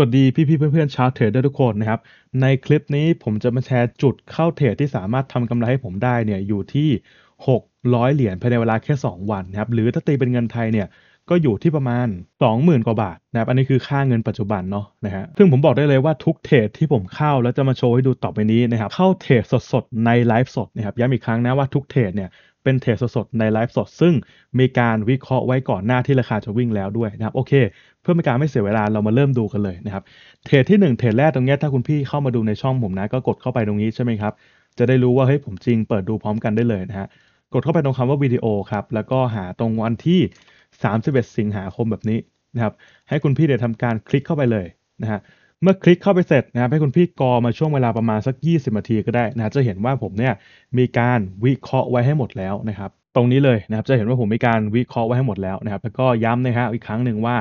วัสดี พี่ ๆ เพื่อน ๆ ชาวเทรดเดอร์ทุกคนนะครับ ในคลิปนี้ผมจะมาแชร์จุดเข้าเทรดที่สามารถทำกำไรให้ผมได้เนี่ยอยู่ที่ 600 เหรียญภายในเวลาแค่ 2 วันนะครับหรือถ้าตีเป็นเงินไทยเนี่ยก็อยู่ที่ประมาณ 20,000 กว่าบาทนะครับ อันนี้คือค่าเงินปัจจุบันเนาะนะฮะ ซึ่งผมบอกได้เลยว่าทุกเทรดที่ผมเข้าแล้วจะมาโชว์ให้ดูต่อไปนี้นะครับ เข้าเทรดสดๆ ในไลฟ์สดนะครับ ย้ำอีกครั้งนะว่าทุกเทรดเนี่ย เป็นเทรดสดในไลฟ์สด ซึ่งมีการวิเคราะห์ไว้ก่อนหน้าที่ราคาจะวิ่งแล้วด้วยนะครับ โอเค เพื่อเป็นการไม่เสียเวลาเรามาเริ่มดูกันเลยนะครับ เทรดที่ 1 เทรดแรกตรงนี้ถ้าคุณพี่เข้ามาดูในช่องผมนะก็กดเข้าไปตรงนี้ใช่ไหมครับ จะได้รู้ว่าเฮ้ยผมจริงเปิดดูพร้อมกันได้เลยนะฮะกดเข้าไปตรงคำว่าวิดีโอครับแล้วก็หาตรงวันที่31 สิงหาคมแบบนี้นะครับให้คุณพี่เดี๋ยวทำการคลิกเข้าไปเลยนะฮะเมื่อคลิกเข้าไปเสร็จนะครับให้คุณพี่กอมาช่วงเวลาประมาณสัก20นาทีก็ได้นะจะเห็นว่าผมเนี่ยมีการวิเคราะห์ไว้ให้หมดแล้วนะครับตรงนี้เลยนะครับจะเห็นว่าผมมีการวิเคราะห์ไว้ให้หมดแล้วนะครับแล้วก็ย้ำนะฮะอีกครั้งหนึ่งว่า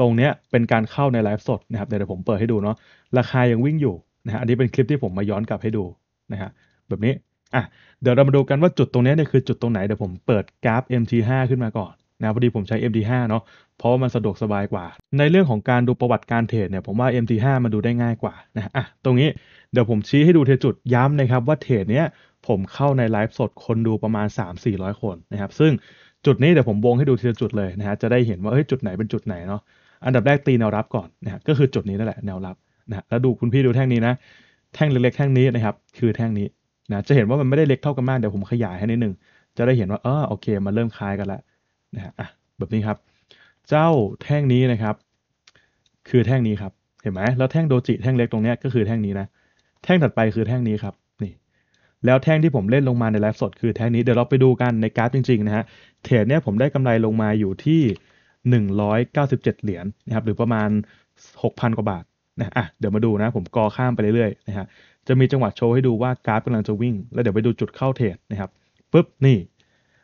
ตรงเนี้ยเป็นการเข้าในไลฟ์สดนะครับเดี๋ยวผมเปิดให้ดูเนาะราคายังวิ่งอยู่นะฮะอันนี้เป็นคลิปที่ผมมาย้อนกลับให้ดูนะฮะแบบนี้อ่ะเดี๋ยวเรามาดูกันว่าจุดตรงนี้เนี่ยคือจุดตรงไหนเดี๋ยวผมเปิดกราฟ MT5 ขึ้นมาก่อนนะพอดีผมใช้ MT5 เนาะ เพราะมันสะดวกสบายกว่า ในเรื่องของการดูประวัติการเทรดเนี่ย ผมว่า MT5 มันดูได้ง่ายกว่านะอ่ะตรงนี้เดี๋ยวผมชี้ให้ดูเทจุดย้ำนะครับว่าเทรดเนี้ยผมเข้าในไลฟ์สดคนดูประมาณ 3-400 คนนะครับ ซึ่งจุดนี้เดี๋ยวผมวงให้ดูทีละจุดเลยนะฮะ จะได้เห็นว่าเฮ้ยจุดไหนเป็นจุดไหนเนาะ อันดับแรกตีแนวรับก่อนนะฮะ ก็คือจุดนี้นั่นแหละ แนวรับนะฮะแล้วดูคุณพี่ดูแท่งนี้นะ แท่งเล็กๆแท่งนี้นะครับคือแท่งนี้นะ จะเห็นว่ามันไม่ได้เล็กเท่ากันมาก เดี๋ยวผมขยายให้นิดนึงจะได้เห็นว่าเออโอเคมันเริ่มคล้ายกันแล้วนะฮะแบบนี้ครับ เจ้าแท่งนี้นะครับ คือแท่งนี้ครับเห็นไหมแล้วแท่งโดจิแท่งเล็กตรงนี้ก็คือแท่งนี้นะ แท่งถัดไปคือแท่งนี้ครับนี่ แล้วแท่งที่ผมเล่นลงมาในไลฟ์สดคือแท่งนี้ เดี๋ยวเราไปดูกันในกราฟจริงๆนะฮะเทรดเนี่ยผมได้กำไรลงมาอยู่ที่ 197 เหรียญนนะครับ หรือประมาณ 6,000กว่าบาทนะอ่ะเดี๋ยวมาดูนะผมกอข้ามไปเรื่อยๆนะฮะ จะมีจังหวะโชว์ให้ดูว่ากราฟกำลังจะวิ่ง แล้วเดี๋ยวไปดูจุดเข้าเทรดนะครับปุ๊บ นี่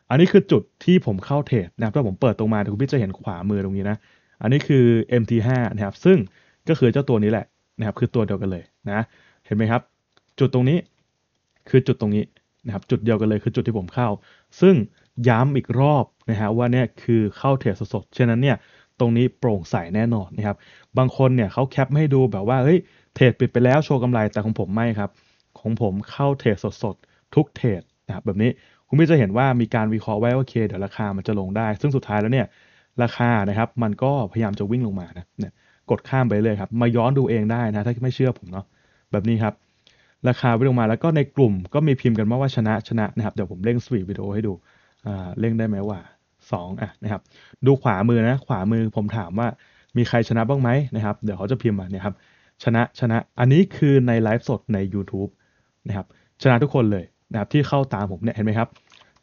อันนี้คือจุดที่ผมเข้าเทรดนะครับถ้าผมเปิดตรงมาคุณพี่จะเห็นขวามือตรงนี้นะ อันนี้คือ MT5 นะครับซึ่งก็คือเจ้าตัวนี้แหละนะครับคือตัวเดียวกันเลยนะ เห็นไหมครับ จุดตรงนี้ คือจุดตรงนี้นะครับ จุดเดียวกันเลย คือจุดที่ผมเข้า ซึ่งย้ำอีกรอบนะฮะว่าเนี่ยคือเข้าเทรดสดๆฉะนั้นเนี่ย ตรงนี้โปร่งใสแน่นอนนะครับบางคนเนี่ยเขาแคปให้ดูแบบว่าเฮ้ยเทรดปิดไปแล้วโชว์กำไรแต่ของผมไม่ครับ ของผมเข้าเทรดสดๆทุกเทรดนะครับแบบนี้คุณพี่จะเห็นว่ามีการวิเคราะห์ไว้ว่าเคเดี๋ยวราคา มันจะลงได้ ซึ่งสุดท้ายแล้วเนี่ย ราคานะครับ มันก็พยายามจะวิ่งลงมานะเนี่ยกดข้ามไปเลยครับ มาย้อนดูเองได้นะ ถ้าไม่เชื่อผมเนาะ แบบนี้ครับ ราคาวิ่งลงมาแล้วก็ในกลุ่มก็มีพิมพ์กันว่าว่าชนะชนะนะครับ เดี๋ยวผมเร่งสวีวิดีโอให้ดูอ่าเร่งได้ไหมว่า2อ่ะนะครับ ดูขวามือนะ ขวามือผมถามว่ามีใครชนะบ้างไหมนะครับ เดี๋ยวเขาจะพิมพ์มาเนี่ยครับ ชนะชนะ อันนี้คือในไลฟ์สดใน YouTube นะครับ ชนะทุกคนเลยนะครับที่เข้าตามผมเนี่ยเห็นไหมครับ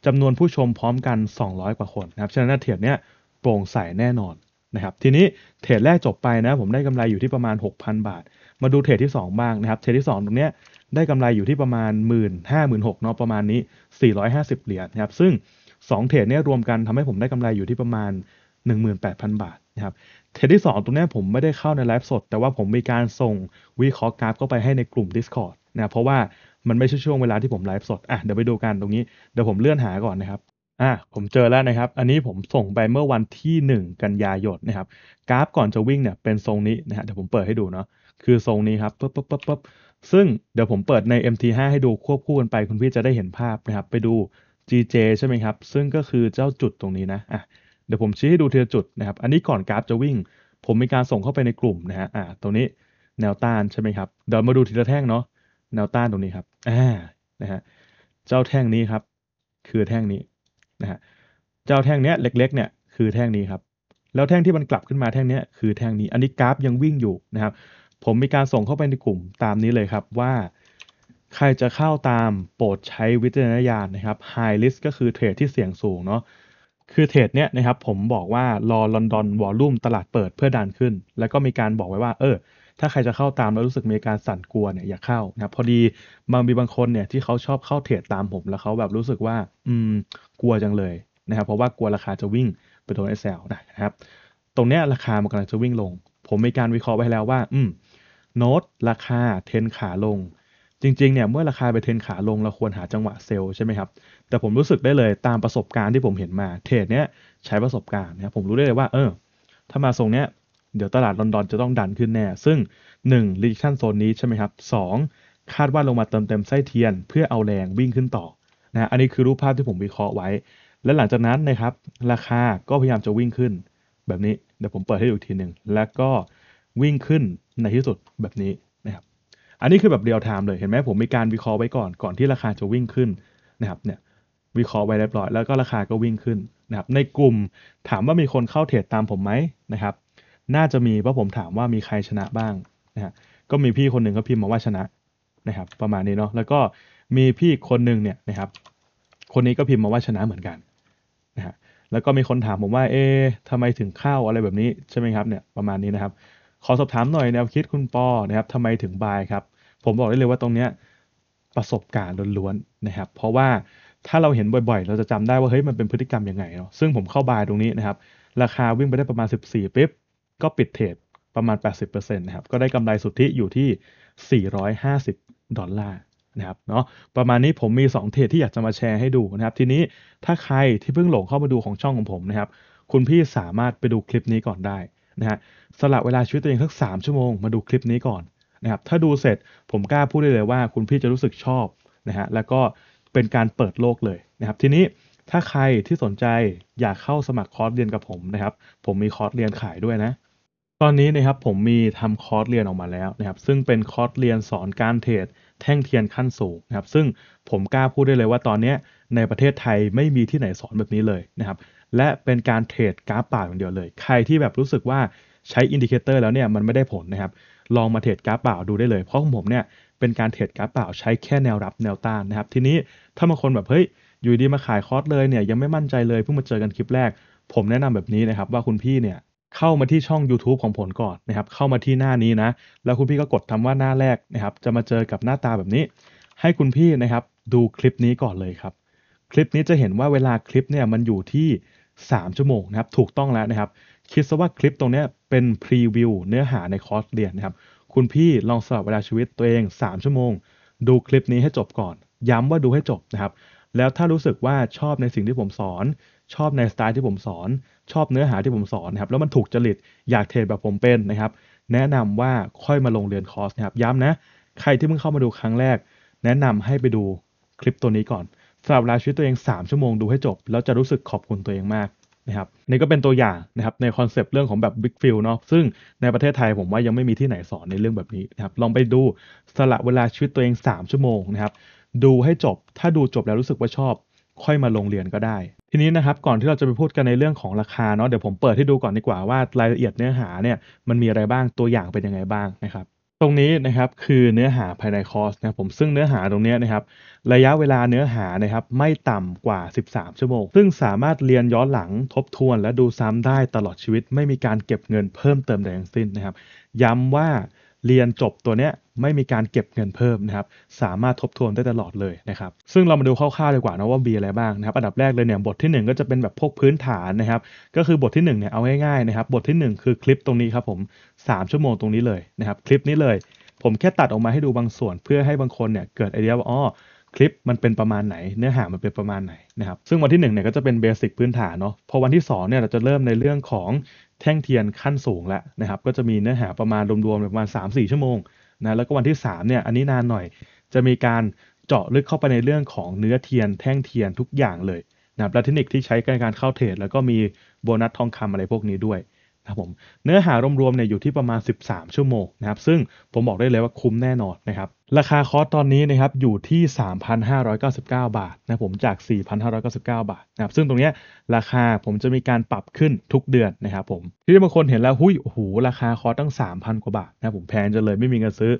จำนวนผู้ชมพร้อมกัน 200 กว่าคนนะครับฉะนั้นเทยดเนี่ยโปร่งใสแน่นอนนะครับทีนี้เทรดแรกจบไปนะผมได้กำไรอยู่ที่ประมาณ 6,000 บาท มาดูเทรดที่ 2บ้างนะครับเทรดที่ 2 ตรงเนี้ยได้กำไรอยู่ที่ประมาณ 1 5 0 0 0 6เนาะประมาณนี้ 450 เหรียญนะครับซึ่ง 2เทรดเนี่ยรวมกันทำให้ผมได้กำไรอยู่ที่ประมาณ 18,000 บาทนะครับเทรดที่ 2ตรงเนี้ยผมไม่ได้เข้าในไลฟ์สดแต่ว่าผมมีการส่งวิเคราะห์กราฟเข้าไปให้ในกลุ่ม Discord นะเพราะว่ามันไม่ใช่ช่วงเวลาที่ผมไลฟ์สด อ่ะ เดี๋ยวไปดูกันตรงนี้ เดี๋ยวผมเลื่อนหาก่อนนะครับ อ่ะ ผมเจอแล้วนะครับ อันนี้ผมส่งไปเมื่อวันที่ 1 กันยายนนะครับ กราฟก่อนจะวิ่งเนี่ยเป็นทรงนี้นะฮะ เดี๋ยวผมเปิดให้ดูเนาะ คือทรงนี้ครับปุ๊บปุ๊บปุ๊บปุ๊บซึ่งเดี๋ยวผมเปิดใน MT5 ให้ดูควบคู่กันไปคุณพี่จะได้เห็นภาพนะครับ ไปดู GJ ใช่ไหมครับ ซึ่งก็คือเจ้าจุดตรงนี้นะ อ่ะ เดี๋ยวผมชี้ให้ดูทีละจุดนะครับ อันนี้ก่อนกราฟจะวิ่ง ผมมีการส่งเข้าไปในกลุ่มนะฮะอ่ะตรงนี้แนวต้านใช่ไหมครับ เดี๋ยวมาดูทีละแท่งเนาะแนวต้านตรงนี้ครับอ่านะฮะ เจ้าแท่งนี้ครับ คือแท่งนี้นะฮะ เจ้าแท่งเนี้ยเล็ก ๆ เนี่ยคือแท่งนี้ครับ แล้วแท่งที่มันกลับขึ้นมาแท่งเนี้ย คือแท่งนี้ อันนี้กราฟยังวิ่งอยู่นะครับ ผมมีการส่งเข้าไปในกลุ่มตามนี้เลยครับว่า ใครจะเข้าตามโปรดใช้วิจารณญาณนะครับ High Risk ก็คือเทรดที่เสี่ยงสูงเนาะ คือเทรดเนี้ยนะครับ ผมบอกว่ารอลอนดอนวอลลุ่มตลาดเปิดเพื่อดันขึ้น แล้วก็มีการบอกไว้ว่า เออถ้าใครจะเข้าตามแล้วรู้สึกมีการสั่นกลัวเนี่ย อย่าเข้านะพอดีบางมีบางคนเนี่ยที่เขาชอบเข้าเทรดตามผมแล้วเขาแบบรู้สึกว่า อืม กลัวจังเลยนะครับเพราะว่ากลัวราคาจะวิ่งไปโดนไอซลนะครับ ตรงเนี้ยราคามันกำลังจะวิ่งลง ผมมีการวิเคราะห์ไว้แล้วว่า อืม โน้ตราคาเทนขาลง จริงๆเนี่ย เมื่อราคาไปเทนขาลงเราควรหาจังหวะเซลล์ใช่ไหมครับแต่ผมรู้สึกได้เลยตามประสบการณ์ที่ผมเห็นมาเทรดเนี้ยใช้ประสบการณ์นะผมรู้ได้เลยว่าเออ ถ้ามาทรงเนี้ยเดี๋ยวตลาดลอนดอนจะต้องดันขึ้นแน่ ซึ่ง 1. r e j e c t i o n zone นี้ใช่ไหมครับ 2. คาดว่าลงมาเติมเต็มไส้เทียนเพื่อเอาแรงวิ่งขึ้นต่อ นะ อันนี้คือรูปภาพที่ผมวิเคราะห์ไว้ และหลังจากนั้นนะครับ ราคาก็พยายามจะวิ่งขึ้น แบบนี้ เดี๋ยวผมเปิดให้ดูทีหนึ่ง แล้วก็วิ่งขึ้นในที่สุดแบบนี้นะครับ อันนี้คือแบบเรียลไทม์เลย เห็นไหมผมมีการวิเคราะห์ไว้ก่อน ก่อนที่ราคาจะวิ่งขึ้นนะครับ เนี่ยวิเคราะห์ไว้เรียบร้อยแล้วก็ราคาก็วิ่งขึ้นนะครับในกลุ่มถามว่ามีคนเข้าเทรดตามผมไหมนะครับน่าจะมีเพราะผมถามว่ามีใครชนะบ้างนะฮะก็มีพี่คนหนึ่งเขาพิมพ์มาว่าชนะนะครับประมาณนี้เนาะแล้วก็มีพี่คนหนึ่งเนี่ยนะครับคนนี้ก็พิมพ์มาว่าชนะเหมือนกันนะฮะแล้วก็มีคนถามผมว่าเอ๊ะทำไมถึงเข้าอะไรแบบนี้ ใช่ไหมครับเนี่ยประมาณนี้นะครับ ขอสอบถามหน่อยแนวคิดคุณปอนะครับทำไมถึงบายครับ ผมบอกได้เลยว่าตรงเนี้ยประสบการณ์ล้วนๆนะครับเพราะว่าถ้าเราเห็นบ่อย ๆ เราจะจำได้ว่าเฮ้ยมันเป็นพฤติกรรมยังไงเนาะซึ่งผมเข้าบายตรงนี้นะครับราคาวิ่งไปได้ประมาณ 14ปิ๊บก็ปิดเทรดประมาณ 80%นะครับ ก็ได้กำไรสุทธิอยู่ที่ 450 ดอลลาร์นะครับ เนาะ ประมาณนี้ผมมี 2 เทรดที่อยากจะมาแชร์ให้ดูนะครับ ทีนี้ถ้าใครที่เพิ่งหลงเข้ามาดูของช่องของผมนะครับ คุณพี่สามารถไปดูคลิปนี้ก่อนได้นะฮะ สละเวลาชีวิตตัวเองสัก3 ชั่วโมงมาดูคลิปนี้ก่อนนะครับ ถ้าดูเสร็จผมกล้าพูดได้เลยว่าคุณพี่จะรู้สึกชอบนะฮะ แล้วก็เป็นการเปิดโลกเลยนะครับ ทีนี้ถ้าใครที่สนใจอยากเข้าสมัครคอร์สเรียนกับผมนะครับ ผมมีคอร์สเรียนขายด้วยนะตอนนี้นะครับผมมีทำคอร์สเรียนออกมาแล้วนะครับซึ่งเป็นคอร์สเรียนสอนการเทรดแท่งเทียนขั้นสูงนะครับซึ่งผมกล้าพูดได้เลยว่าตอนนี้ในประเทศไทยไม่มีที่ไหนสอนแบบนี้เลยนะครับและเป็นการเทรดกราฟเปล่า อย่างเดียวเลย ใครที่แบบรู้สึกว่าใช้อินดิเคเตอร์แล้วเนี่ยมันไม่ได้ผลนะครับลองมาเทรดกราฟเปล่าดูได้เลย เพราะของผมเนี่ยเป็นการเทรดกราฟเปล่าใช้แค่แนวรับแนวต้านนะครับทีนี้ถ้าบางคนแบบเฮ้ยอยู่ดีมาขายคอร์สเลยเนี่ยยังไม่มั่นใจเลยเพิ่งมาเจอกันคลิปแรก ผมแนะนำแบบนี้นะครับว่าคุณพี่เนี่ยเข้ามาที่ช่อง YouTube ของผลก่อนนะครับ เข้ามาที่หน้านี้นะ แล้วคุณพี่ก็กดทำว่าหน้าแรกนะครับ จะมาเจอกับหน้าตาแบบนี้ ให้คุณพี่นะครับดูคลิปนี้ก่อนเลยครับ คลิปนี้จะเห็นว่าเวลาคลิปเนี่ยมันอยู่ที่3ชั่วโมงนะครับถูกต้องแล้วนะครับ คิดซะว่าคลิปตรงนี้เป็นพรีวิวเนื้อหาในคอร์สเรียนนะครับคุณพี่ลองสลับเวลาชีวิตตัวเอง 3 ชั่วโมงดูคลิปนี้ให้จบก่อน ย้ำว่าดูให้จบนะครับแล้วถ้ารู้สึกว่าชอบในสิ่งที่ผมสอน ชอบในสไตล์ที่ผมสอน ชอบเนื้อหาที่ผมสอนนะครับแล้วมันถูกจริต อยากเทรดแบบผมเป็นนะครับ แนะนำว่าค่อยมาลงเรียนคอร์สนะครับย้ำนะ ใครที่เพิ่งเข้ามาดูครั้งแรก แนะนำให้ไปดูคลิปตัวนี้ก่อนสำหรับรายชีวิตตัวเอง 3 ชั่วโมงดูให้จบแล้วจะรู้สึกขอบคุณตัวเองมากนะครับนี่ก็เป็นตัวอย่างนะครับในคอนเซปต์เรื่องของแบบบิ๊กฟิลเนาะซึ่งในประเทศไทยผมว่ายังไม่มีที่ไหนสอนในเรื่องแบบนี้นะครับ ลองไปดูสละเวลาชีวิตตัวเอง 3 ชั่วโมงนะครับดูให้จบ ถ้าดูจบแล้วรู้สึกว่าชอบ ค่อยมาลงเรียนก็ได้ ทีนี้นะครับ ก่อนที่เราจะไปพูดกันในเรื่องของราคาเนาะ เดี๋ยวผมเปิดให้ดูก่อนดีกว่าว่า รายละเอียดเนื้อหาเนี่ย มันมีอะไรบ้าง ตัวอย่างเป็นยังไงบ้างนะครับ ตรงนี้นะครับคือเนื้อหาภายในคอร์สนะผม ซึ่งเนื้อหาตรงนี้นะครับ ระยะเวลาเนื้อหานะครับไม่ต่ำกว่า 13 ชั่วโมง ซึ่งสามารถเรียนย้อนหลังทบทวน และดูซ้ำได้ตลอดชีวิต ไม่มีการเก็บเงินเพิ่มเติมใดทั้งสิ้นนะครับ ย้ำว่าเรียนจบตัวเนี้ยไม่มีการเก็บเงินเพิ่มนะครับสามารถทบทวนได้ตลอดเลยนะครับ ซึ่งเรามาดูคร่าวๆดีกว่านะว่ามีอะไรบ้างนะครับอันดับแรกเลยเนี่ยบทที่ 1 ก็จะเป็นแบบพวกพื้นฐานนะครับก็คือบทที่ 1เนี่ยเอาง่ายๆนะครับบทที่ 1 คือคลิปตรงนี้ครับผม 3 ชั่วโมงตรงนี้เลยนะครับคลิปนี้เลย ผมแค่ตัดออกมาให้ดูบางส่วน เพื่อให้บางคนเนี่ยเกิดไอเดียว่าอ๋อคลิปมันเป็นประมาณไหน เนื้อหามันเป็นประมาณไหนนะครับซึ่งวันที่1เนี่ยก็จะเป็นเบสิกพื้นฐานเนาะพอวันที่2เนี่ยเราจะเริ่มในเรื่องของแท่งเทียนขั้นสูงแล้วนะครับก็จะมีเนื้อหาประมาณรวมๆประมาณ3-4ชั่วโมงนะแล้วก็วันที่3เนี่ยอันนี้นานหน่อย จะมีการเจาะลึกเข้าไปในเรื่องของเนื้อเทียนแท่งเทียนทุกอย่างเลยนะครับและเทคนิคที่ใช้ในการเข้าเทรดแล้วก็มีโบนัสทองคำอะไรพวกนี้ด้วยนะครับผมเนื้อหารวมๆเนี่ยอยู่ที่ประมาณ 13 ชั่วโมงนะครับซึ่งผมบอกได้เลยว่าคุ้มแน่นอนนะครับราคาคอร์สตอนนี้นะครับอยู่ที่ 3,599 บาทนะผมจาก 4,599 บาทนะครับซึ่งตรงนี้ราคาผมจะมีการปรับขึ้นทุกเดือนนะครับผมที่บางคนเห็นแล้วหุ้ยโอ้โหราคาคอร์สตั้ง 3,000 กว่าบาทนะผมแพงจะเลยไม่มีเงินซื้อ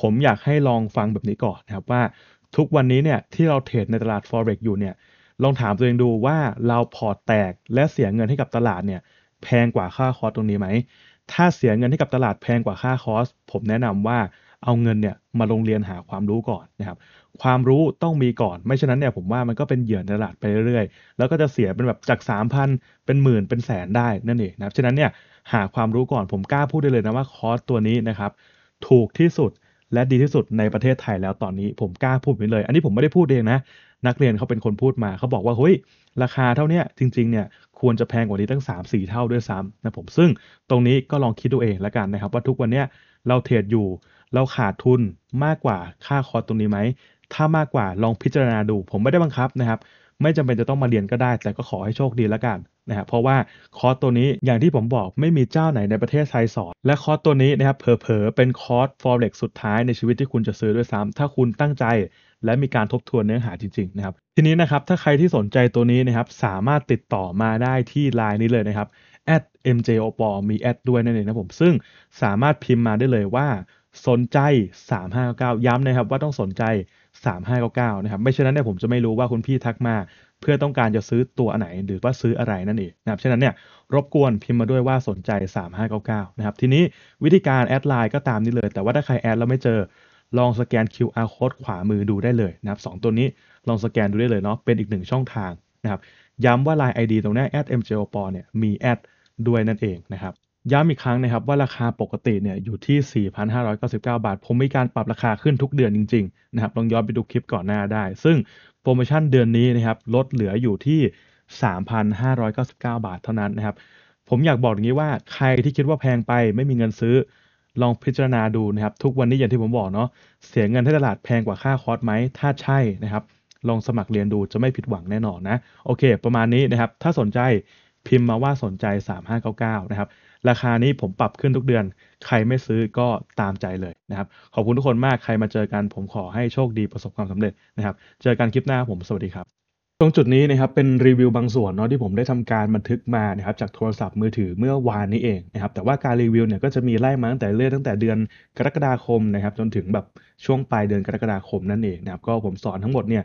ผมอยากให้ลองฟังแบบนี้ก่อนนะครับว่าทุกวันนี้เนี่ยที่เราเทรดในตลาด forex อยู่เนี่ย ลองถามตัวเองดูว่าเราพอแตกและเสียเงินให้กับตลาดเนี่ยแพงกว่าค่าคอร์สตรงนี้ไหมถ้าเสียเงินให้กับตลาดแพงกว่าค่าคอร์สผมแนะนำว่าเอาเงินเนี่ยมาลงเรียนหาความรู้ก่อนนะครับ ความรู้ต้องมีก่อน ไม่ฉะนั้นเนี่ยผมว่ามันก็เป็นเหยื่อตลาดไปเรื่อยๆ แล้วก็จะเสียเป็นแบบจาก3,000 เป็นหมื่นเป็นแสนได้นั่นเองนะครับ ฉะนั้นเนี่ยหาความรู้ก่อนผมกล้าพูดได้เลยนะว่าคอร์สตัวนี้นะครับถูกที่สุดและดีที่สุดในประเทศไทยแล้วตอนนี้ผมกล้าพูดไปเลย อันนี้ผมไม่ได้พูดเองนะ นักเรียนเขาเป็นคนพูดมาเขาบอกว่าเฮ้ยราคาเท่านี้จริงๆเนี่ยควรจะแพงกว่านี้ตั้ง3-4เท่าด้วยซ้ำนะผมซึ่งตรงนี้ก็ลองคิดดูเองละกันนะครับว่าทุกวันเนี้ยเราเทรดอยู่เราขาดทุนมากกว่าค่าคอร์สตรงนี้ไหม ถ้ามากกว่าลองพิจารณาดู ผมไม่ได้บังคับนะครับ ไม่จำเป็นจะต้องมาเรียนก็ได้ แต่ก็ขอให้โชคดีแล้วกันนะครับเพราะว่าคอร์สตัวนี้อย่างที่ผมบอกไม่มีเจ้าไหนในประเทศไทยสอน และคอร์สตัวนี้นะครับเผลอๆ เป็นคอร์ส์เร็กสุดท้าย ในชีวิตที่คุณจะซื้อด้วยซ้ำถ้าคุณตั้งใจและมีการทบทวนเนื้อหาจริงๆนะครับ ทีนี้นะครับถ้าใครที่สนใจตัวนี้นะครับ สามารถติดต่อมาได้ที่ไลน์นี้เลยนะครับ mjopor มีแอดด้วยนั่นเองนะผม ซึ่งสามารถพิมพ์มาได้เลยว่าสนใจ 3599 ย้ำนะครับ ว่าต้องสนใจ 3599 นะครับ ไม่เช่นนั้นเนี่ยผมจะไม่รู้ว่าคุณพี่ทักมา เพื่อต้องการจะซื้อตัวอันไหน หรือว่าซื้ออะไรนั่นเองนะครับฉะนั้นเนี่ยรบกวนพิมพ์มาด้วยว่าสนใจ 3599 นะครับทีนี้วิธีการแอดไลน์ ก็ตามนี้เลย แต่ว่าถ้าใครแอดแล้วไม่เจอลองสแกน QR code ขวามือดูได้เลยนะครับสตัวนี้ลองสแกนดูได้เลยเนาะเป็นอีกหนึ่งช่องทางนะครับย้ำว่า Line ID ตรงนี้ @mjopor เนี่ยมีแอดด้วยนั่นเองนะครับย้ำอีกครั้งนะครับว่าราคาปกติเนี่ยอยู่ที่ 4,599 บาท ผมมีการปรับราคาขึ้นทุกเดือนจริงๆนะครับ ลองย้อนไปดูคลิปก่อนหน้าได้ ซึ่งโปรโมชั่นเดือนนี้นะครับลดเหลืออยู่ที่ 3,599 บาทเท่านั้นนะครับ ผมอยากบอกอย่างนี้ว่าใครที่คิดว่าแพงไปไม่มีเงินซื้อ ลองพิจารณาดูนะครับทุกวันนี้อย่างที่ผมบอกเนาะเสียเงินให้ตลาดแพงกว่าค่าคอร์สไหม ถ้าใช่นะครับ ลองสมัครเรียนดูจะไม่ผิดหวังแน่นอนนะโอเค ประมาณนี้นะครับถ้าสนใจพิมพ์มาว่าสนใจ 3599 นะครับ ราคานี้ผมปรับขึ้นทุกเดือน ใครไม่ซื้อก็ตามใจเลยนะครับ ขอบคุณทุกคนมาก ใครมาเจอกันผมขอให้โชคดีประสบความสำเร็จนะครับ เจอกันคลิปหน้าผมสวัสดีครับ ตรงจุดนี้นะครับเป็นรีวิวบางส่วนเนาะที่ผมได้ทำการบันทึกมานะครับจากโทรศัพท์มือถือเมื่อวานนี้เองนะครับ แต่ว่าการรีวิวเนี่ยก็จะมีไล่มาตั้งแต่เรื่อยตั้งแต่เดือนกรกฎาคมนะครับจนถึงแบบช่วงปลายเดือนกรกฎาคมนั่นเองนะครับ ก็ผมสอนทั้งหมดเนี่ย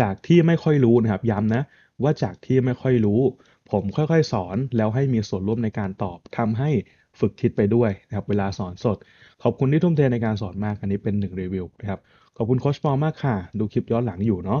จากที่ไม่ค่อยรู้นะครับย้ำนะ ว่าจากที่ไม่ค่อยรู้ ผมค่อยๆสอนแล้วให้มีส่วนร่วมในการตอบทำให้ฝึกคิดไปด้วยนะครับเวลาสอนสด ขอบคุณที่ทุ่มเทในการสอนมากอันนี้เป็นหนึ่งรีวิวนะครับขอบคุณโคชปอมากค่ะ ดูคลิปย้อนหลังอยู่เนาะ